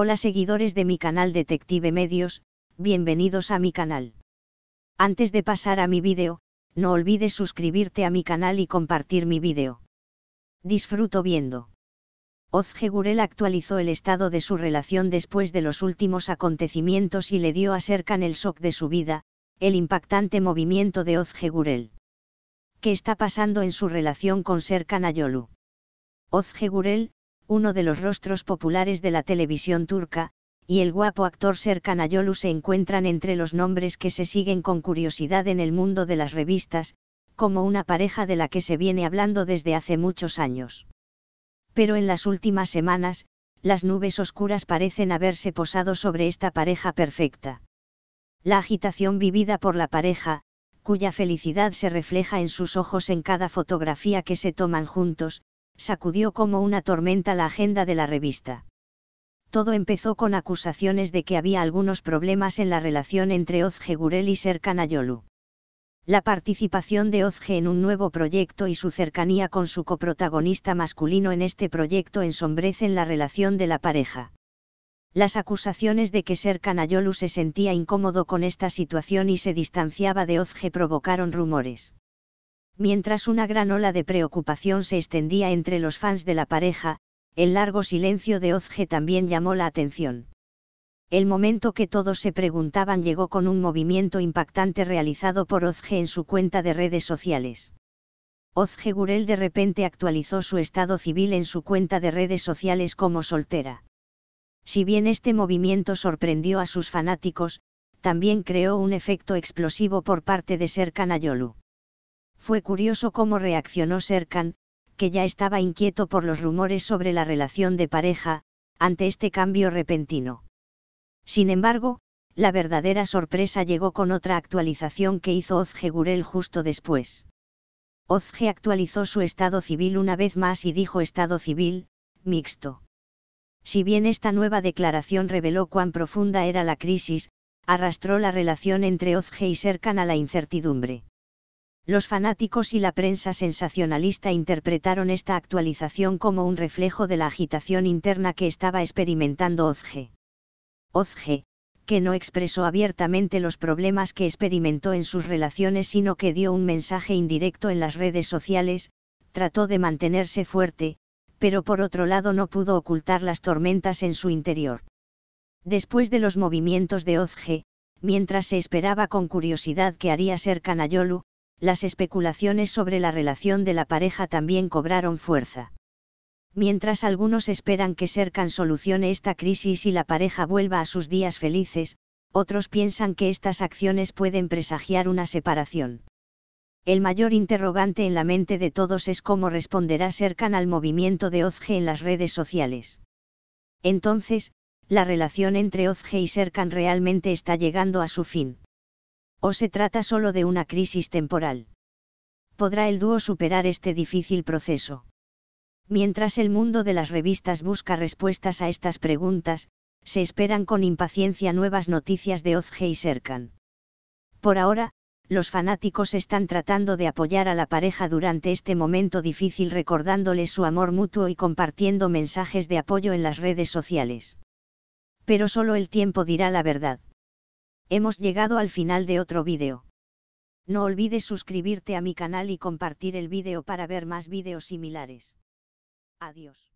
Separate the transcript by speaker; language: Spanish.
Speaker 1: Hola seguidores de mi canal Detective Medios, bienvenidos a mi canal. Antes de pasar a mi vídeo, no olvides suscribirte a mi canal y compartir mi vídeo. Disfruto viendo. Ozge Gurel actualizó el estado de su relación después de los últimos acontecimientos y le dio a Serkan el shock de su vida, el impactante movimiento de Ozge Gurel. ¿Qué está pasando en su relación con Serkan Ayolu? Ozge Gurel, uno de los rostros populares de la televisión turca, y el guapo actor Serkan Ayolu se encuentran entre los nombres que se siguen con curiosidad en el mundo de las revistas, como una pareja de la que se viene hablando desde hace muchos años. Pero en las últimas semanas, las nubes oscuras parecen haberse posado sobre esta pareja perfecta. La agitación vivida por la pareja, cuya felicidad se refleja en sus ojos en cada fotografía que se toman juntos, sacudió como una tormenta la agenda de la revista. Todo empezó con acusaciones de que había algunos problemas en la relación entre Ozge Gurel y Serkan Ayolu. La participación de Ozge en un nuevo proyecto y su cercanía con su coprotagonista masculino en este proyecto ensombrecen la relación de la pareja. Las acusaciones de que Serkan Ayolu se sentía incómodo con esta situación y se distanciaba de Ozge provocaron rumores. Mientras una gran ola de preocupación se extendía entre los fans de la pareja, el largo silencio de Ozge también llamó la atención. El momento que todos se preguntaban llegó con un movimiento impactante realizado por Ozge en su cuenta de redes sociales. Ozge Gurel de repente actualizó su estado civil en su cuenta de redes sociales como soltera. Si bien este movimiento sorprendió a sus fanáticos, también creó un efecto explosivo por parte de Serkan Ayolu. Fue curioso cómo reaccionó Serkan, que ya estaba inquieto por los rumores sobre la relación de pareja, ante este cambio repentino. Sin embargo, la verdadera sorpresa llegó con otra actualización que hizo Ozge Gurel justo después. Ozge actualizó su estado civil una vez más y dijo estado civil, mixto. Si bien esta nueva declaración reveló cuán profunda era la crisis, arrastró la relación entre Ozge y Serkan a la incertidumbre. Los fanáticos y la prensa sensacionalista interpretaron esta actualización como un reflejo de la agitación interna que estaba experimentando Ozge. Ozge, que no expresó abiertamente los problemas que experimentó en sus relaciones sino que dio un mensaje indirecto en las redes sociales, trató de mantenerse fuerte, pero por otro lado no pudo ocultar las tormentas en su interior. Después de los movimientos de Ozge, mientras se esperaba con curiosidad que haría ser Canayolu, las especulaciones sobre la relación de la pareja también cobraron fuerza. Mientras algunos esperan que Serkan solucione esta crisis y la pareja vuelva a sus días felices, otros piensan que estas acciones pueden presagiar una separación. El mayor interrogante en la mente de todos es cómo responderá Serkan al movimiento de Ozge en las redes sociales. Entonces, la relación entre Ozge y Serkan realmente está llegando a su fin o se trata solo de una crisis temporal. ¿Podrá el dúo superar este difícil proceso? Mientras el mundo de las revistas busca respuestas a estas preguntas, se esperan con impaciencia nuevas noticias de Ozge y Serkan. Por ahora, los fanáticos están tratando de apoyar a la pareja durante este momento difícil recordándoles su amor mutuo y compartiendo mensajes de apoyo en las redes sociales. Pero solo el tiempo dirá la verdad. Hemos llegado al final de otro vídeo. No olvides suscribirte a mi canal y compartir el vídeo para ver más vídeos similares. Adiós.